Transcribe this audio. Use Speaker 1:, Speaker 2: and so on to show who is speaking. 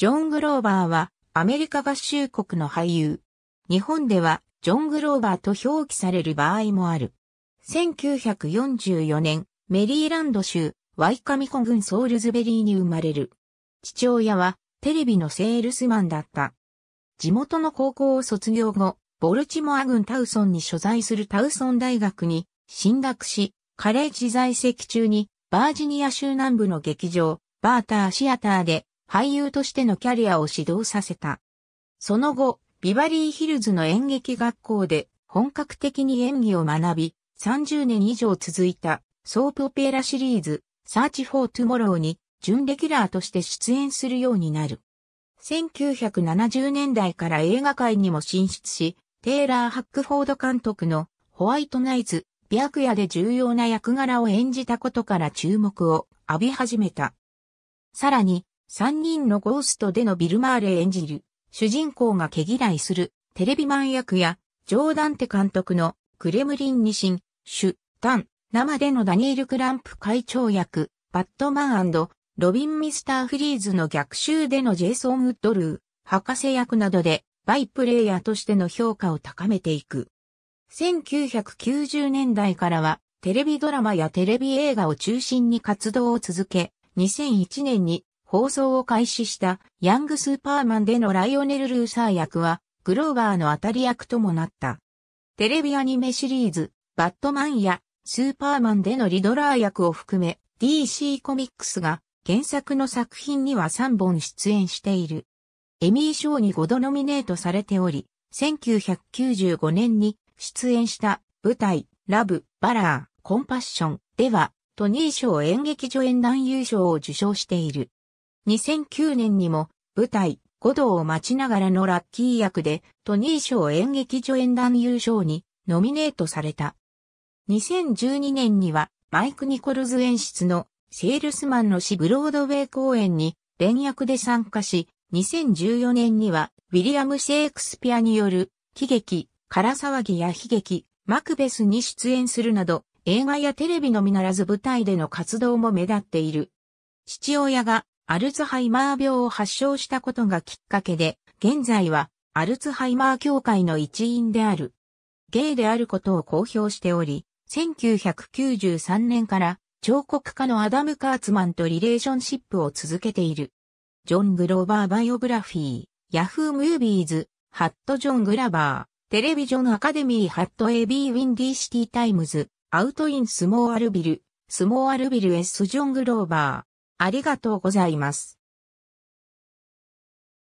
Speaker 1: ジョン・グローバーはアメリカ合衆国の俳優。日本ではジョン・グローバーと表記される場合もある。1944年、メリーランド州、ワイカミコ郡ソールズベリーに生まれる。父親はテレビのセールスマンだった。地元の高校を卒業後、ボルチモア郡タウソンに所在するタウソン大学に進学し、カレッジ在籍中にバージニア州南部の劇場、バーターシアターで俳優としてのキャリアを指導させた。その後、ビバリーヒルズの演劇学校で本格的に演技を学び、30年以上続いたソープオペラシリーズ、サーチフォートゥモローに準レギュラーとして出演するようになる。1970年代から映画界にも進出し、テイラー・ハックフォード監督のホワイトナイズ、白夜で重要な役柄を演じたことから注目を浴び始めた。さらに、三人のゴーストでのビル・マーレ演じる、主人公が毛嫌いする、テレビマン役や、ジョーダンテ監督の、クレムリン二神、シュ、タン、生でのダニール・クランプ会長役、バットマンロビン・ミスター・フリーズの逆襲でのジェイソン・ウッドルー、博士役などで、バイプレイヤーとしての評価を高めていく。1990年代からは、テレビドラマやテレビ映画を中心に活動を続け、2001年に放送を開始したヤングスーパーマンでのライオネル・ルーサー役は、グローバーの当たり役ともなった。テレビアニメシリーズ、バットマンやスーパーマンでのリドラー役を含め、DC コミックスが原作の作品には3本出演している。エミー賞に5度ノミネートされており、1995年に出演した舞台、ラブ、バラー、コンパッションでは、トニー賞演劇助演男優賞を受賞している。2009年にも舞台、五道を待ちながらのラッキー役でトニー賞演劇助演男優賞にノミネートされた。2012年にはマイク・ニコルズ演出のセールスマンの死ブロードウェイ公演に連役で参加し、2014年にはウィリアム・シェイクスピアによる喜劇、空騒ぎや悲劇、マクベスに出演するなど、映画やテレビのみならず舞台での活動も目立っている。父親がアルツハイマー病を発症したことがきっかけで、現在はアルツハイマー協会の一員である。ゲイであることを公表しており、1993年から彫刻家のアダム・カーツマンとリレーションシップを続けている。ジョン・グローバーバイオグラフィー、ヤフームービーズ、ハット・ジョン・グラバー、テレビジョン・アカデミー・ハット・エビー・ウィンディ・シティ・タイムズ、アウト・イン・スモー・アルビル、スモー・アルビル・ S・ ジョン・グローバー。ありがとうございます。